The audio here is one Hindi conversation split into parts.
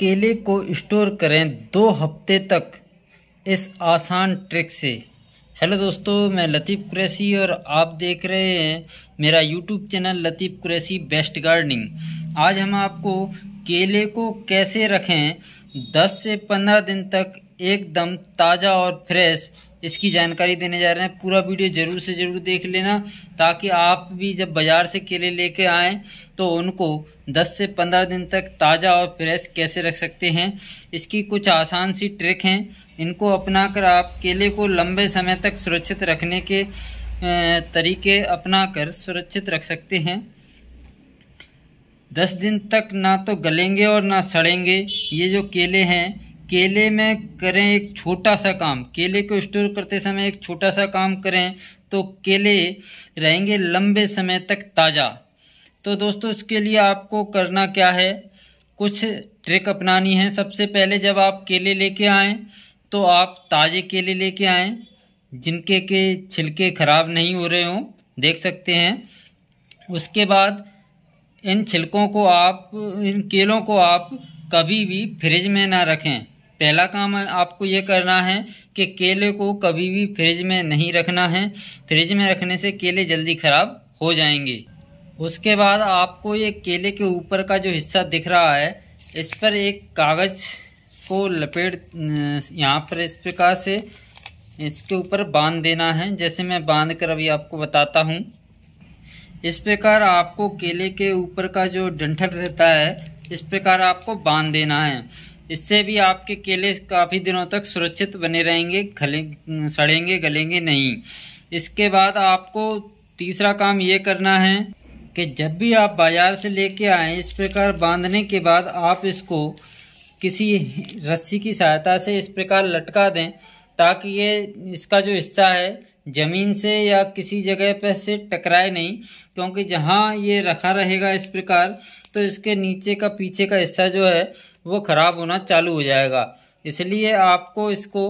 केले को स्टोर करें दो हफ्ते तक इस आसान ट्रिक से हेलो दोस्तों मैं लतीफ़ कुरैसी और आप देख रहे हैं मेरा YouTube channel Latif Qureshi best gardening आज हम आपको केले को कैसे रखें 10 से 15 दिन तक एकदम ताज़ा और फ्रेश इसकी जानकारी देने जा रहे हैं पूरा वीडियो ज़रूर से ज़रूर देख लेना ताकि आप भी जब बाज़ार से केले लेके आए तो उनको 10 से 15 दिन तक ताज़ा और फ्रेश कैसे रख सकते हैं इसकी कुछ आसान सी ट्रिक हैं इनको अपनाकर आप केले को लंबे समय तक सुरक्षित रखने के तरीके कर सुरक्षित रख सकते हैं दस दिन तक ना तो गलेंगे और ना सड़ेंगे ये जो केले हैं केले में करें एक छोटा सा काम केले को स्टोर करते समय एक छोटा सा काम करें तो केले रहेंगे लंबे समय तक ताज़ा तो दोस्तों इसके लिए आपको करना क्या है कुछ ट्रिक अपनानी है सबसे पहले जब आप केले लेके आएँ तो आप ताज़े केले लेके आएँ जिनके के छिलके ख़राब नहीं हो रहे हों देख सकते हैं उसके बाद इन छिलकों को आप इन केलों को आप कभी भी फ्रिज में ना रखें पहला काम आपको ये करना है कि केले को कभी भी फ्रिज में नहीं रखना है फ्रिज में रखने से केले जल्दी ख़राब हो जाएंगे उसके बाद आपको ये केले के ऊपर का जो हिस्सा दिख रहा है इस पर एक कागज़ को लपेट यहाँ पर इस प्रकार से इसके ऊपर बांध देना है जैसे मैं बांध कर अभी आपको बताता हूँ इस प्रकार आपको केले के ऊपर का जो डंठल रहता है इस प्रकार आपको बांध देना है इससे भी आपके केले काफ़ी दिनों तक सुरक्षित बने रहेंगे खले सड़ेंगे गलेंगे नहीं इसके बाद आपको तीसरा काम ये करना है कि जब भी आप बाज़ार से लेके आएँ इस प्रकार बांधने के बाद आप इसको किसी रस्सी की सहायता से इस प्रकार लटका दें ताकि ये इसका जो हिस्सा है ज़मीन से या किसी जगह पर से टकराए नहीं क्योंकि जहाँ ये रखा रहेगा इस प्रकार तो इसके नीचे का पीछे का हिस्सा जो है वो ख़राब होना चालू हो जाएगा इसलिए आपको इसको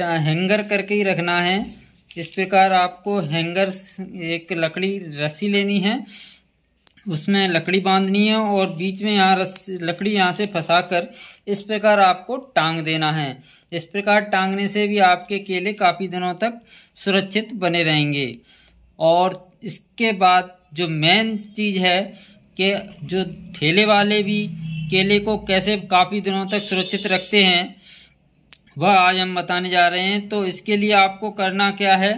हैंगर करके ही रखना है इस प्रकार आपको हैंगर एक लकड़ी रस्सी लेनी है उसमें लकड़ी बांधनी है और बीच में यहाँ रस्सी लकड़ी यहाँ से फंसा कर इस प्रकार आपको टांग देना है इस प्रकार टांगने से भी आपके केले काफ़ी दिनों तक सुरक्षित बने रहेंगे और इसके बाद जो मेन चीज़ है कि जो ठेले वाले भी केले को कैसे काफ़ी दिनों तक सुरक्षित रखते हैं वह आज हम बताने जा रहे हैं तो इसके लिए आपको करना क्या है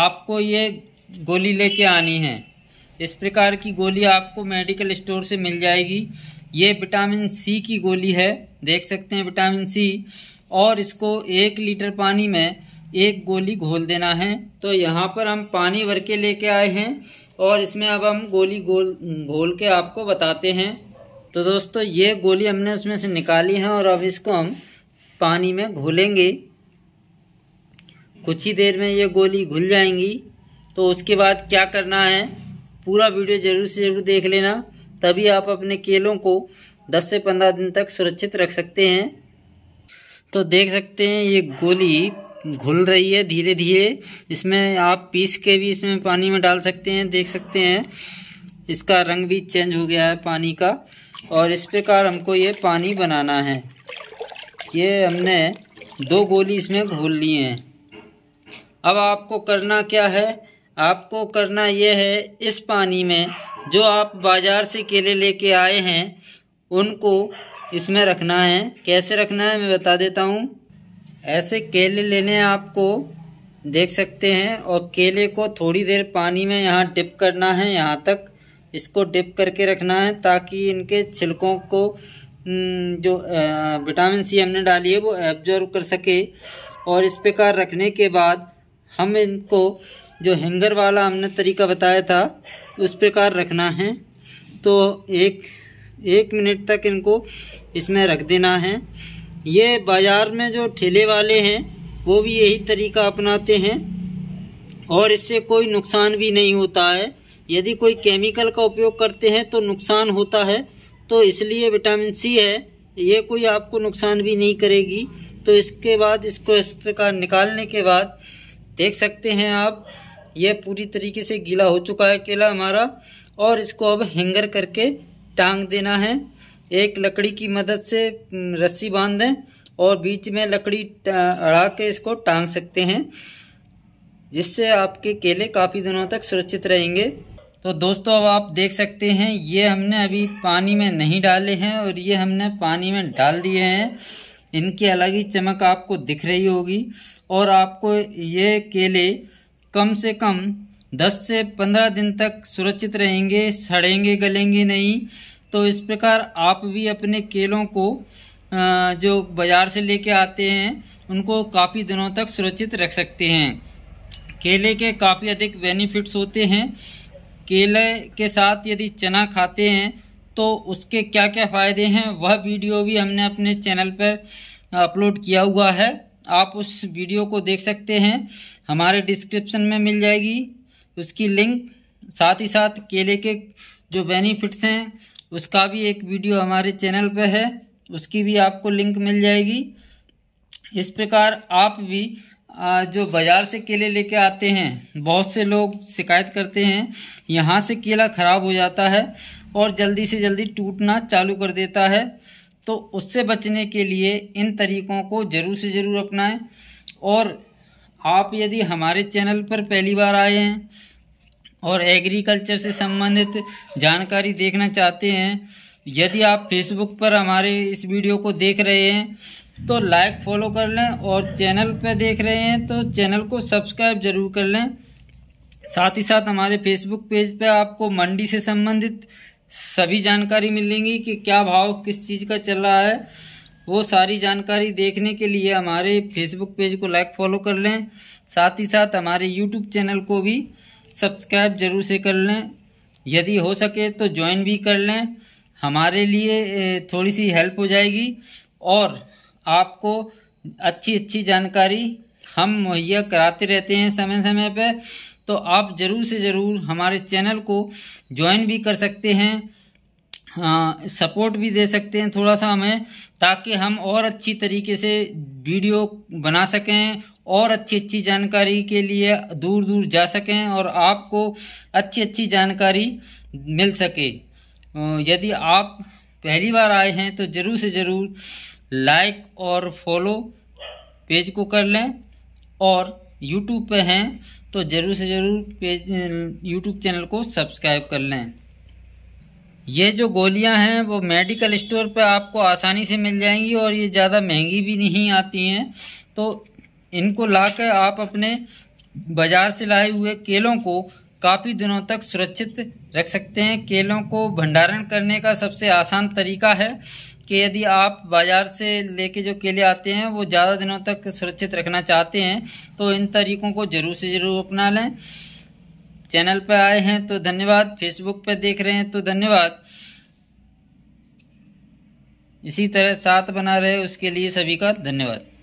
आपको ये गोली लेके आनी है इस प्रकार की गोली आपको मेडिकल स्टोर से मिल जाएगी ये विटामिन सी की गोली है देख सकते हैं विटामिन सी और इसको एक लीटर पानी में एक गोली घोल देना है तो यहाँ पर हम पानी भर के लेके आए हैं और इसमें अब हम गोली घोल घोल के आपको बताते हैं तो दोस्तों ये गोली हमने उसमें से निकाली है और अब इसको हम पानी में घोलेंगे कुछ ही देर में ये गोली घुल जाएंगी तो उसके बाद क्या करना है पूरा वीडियो ज़रूर से ज़रूर देख लेना तभी आप अपने केलों को 10 से 15 दिन तक सुरक्षित रख सकते हैं तो देख सकते हैं ये गोली घुल रही है धीरे धीरे इसमें आप पीस के भी इसमें पानी में डाल सकते हैं देख सकते हैं इसका रंग भी चेंज हो गया है पानी का और इस प्रकार हमको ये पानी बनाना है ये हमने दो गोली इसमें घोल लिए हैं अब आपको करना क्या है आपको करना ये है इस पानी में जो आप बाज़ार से केले लेके आए हैं उनको इसमें रखना है कैसे रखना है मैं बता देता हूँ ऐसे केले लेने आपको देख सकते हैं और केले को थोड़ी देर पानी में यहाँ डिप करना है यहाँ तक इसको डिप करके रखना है ताकि इनके छिलकों को हम्म, जो विटामिन सी हमने डाली है वो एब्जॉर्व कर सके और इस प्रकार रखने के बाद हम इनको जो हैंगर वाला हमने तरीका बताया था उस प्रकार रखना है तो एक एक मिनट तक इनको इसमें रख देना है ये बाज़ार में जो ठेले वाले हैं वो भी यही तरीका अपनाते हैं और इससे कोई नुकसान भी नहीं होता है यदि कोई केमिकल का उपयोग करते हैं तो नुकसान होता है तो इसलिए विटामिन सी है ये कोई आपको नुकसान भी नहीं करेगी तो इसके बाद इसको इस प्रकार निकालने के बाद देख सकते हैं आप ये पूरी तरीके से गीला हो चुका है केला हमारा और इसको अब हैंगर करके टांग देना है एक लकड़ी की मदद से रस्सी बांध दें और बीच में लकड़ी अड़ा के इसको टांग सकते हैं जिससे आपके केले काफ़ी दिनों तक सुरक्षित रहेंगे तो दोस्तों अब आप देख सकते हैं ये हमने अभी पानी में नहीं डाले हैं और ये हमने पानी में डाल दिए हैं इनकी अलग ही चमक आपको दिख रही होगी और आपको ये केले कम से कम 10 से 15 दिन तक सुरक्षित रहेंगे सड़ेंगे गलेंगे नहीं तो इस प्रकार आप भी अपने केलों को जो बाज़ार से लेके आते हैं उनको काफ़ी दिनों तक सुरक्षित रख सकते हैं केले के काफ़ी अधिक बेनिफिट्स होते हैं केले के साथ यदि चना खाते हैं तो उसके क्या क्या फ़ायदे हैं वह वीडियो भी हमने अपने चैनल पर अपलोड किया हुआ है आप उस वीडियो को देख सकते हैं हमारे डिस्क्रिप्शन में मिल जाएगी उसकी लिंक साथ ही साथ केले के जो बेनिफिट्स हैं उसका भी एक वीडियो हमारे चैनल पर है उसकी भी आपको लिंक मिल जाएगी इस प्रकार आप भी जो बाज़ार से केले लेके आते हैं बहुत से लोग शिकायत करते हैं यहाँ से केला ख़राब हो जाता है और जल्दी से जल्दी टूटना चालू कर देता है तो उससे बचने के लिए इन तरीक़ों को ज़रूर से ज़रूर अपनाएं और आप यदि हमारे चैनल पर पहली बार आए हैं और एग्रीकल्चर से संबंधित जानकारी देखना चाहते हैं यदि आप फेसबुक पर हमारे इस वीडियो को देख रहे हैं तो लाइक फॉलो कर लें और चैनल पे देख रहे हैं तो चैनल को सब्सक्राइब जरूर कर लें साथ ही साथ हमारे फेसबुक पेज पे आपको मंडी से संबंधित सभी जानकारी मिलेंगी कि क्या भाव किस चीज़ का चल रहा है वो सारी जानकारी देखने के लिए हमारे फेसबुक पेज को लाइक फॉलो कर लें साथ ही साथ हमारे यूट्यूब चैनल को भी सब्सक्राइब जरूर से कर लें यदि हो सके तो ज्वाइन भी कर लें हमारे लिए थोड़ी सी हेल्प हो जाएगी और आपको अच्छी अच्छी जानकारी हम मुहैया कराते रहते हैं समय समय पर तो आप ज़रूर से ज़रूर हमारे चैनल को ज्वाइन भी कर सकते हैं आ, सपोर्ट भी दे सकते हैं थोड़ा सा हमें ताकि हम और अच्छी तरीके से वीडियो बना सकें और अच्छी अच्छी जानकारी के लिए दूर दूर जा सकें और आपको अच्छी अच्छी जानकारी मिल सके यदि आप पहली बार आए हैं तो ज़रूर से ज़रूर लाइक और फॉलो पेज को कर लें और यूट्यूब पे हैं तो ज़रूर से ज़रूर पेज यूट्यूब चैनल को सब्सक्राइब कर लें ये जो गोलियां हैं वो मेडिकल स्टोर पे आपको आसानी से मिल जाएंगी और ये ज़्यादा महंगी भी नहीं आती हैं तो इनको ला कर आप अपने बाज़ार से लाए हुए केलों को काफ़ी दिनों तक सुरक्षित रख सकते हैं केलों को भंडारण करने का सबसे आसान तरीका है कि यदि आप बाज़ार से लेके जो केले आते हैं वो ज़्यादा दिनों तक सुरक्षित रखना चाहते हैं तो इन तरीकों को ज़रूर से ज़रूर अपना लें चैनल पर आए हैं तो धन्यवाद फेसबुक पर देख रहे हैं तो धन्यवाद इसी तरह साथ बना रहे उसके लिए सभी का धन्यवाद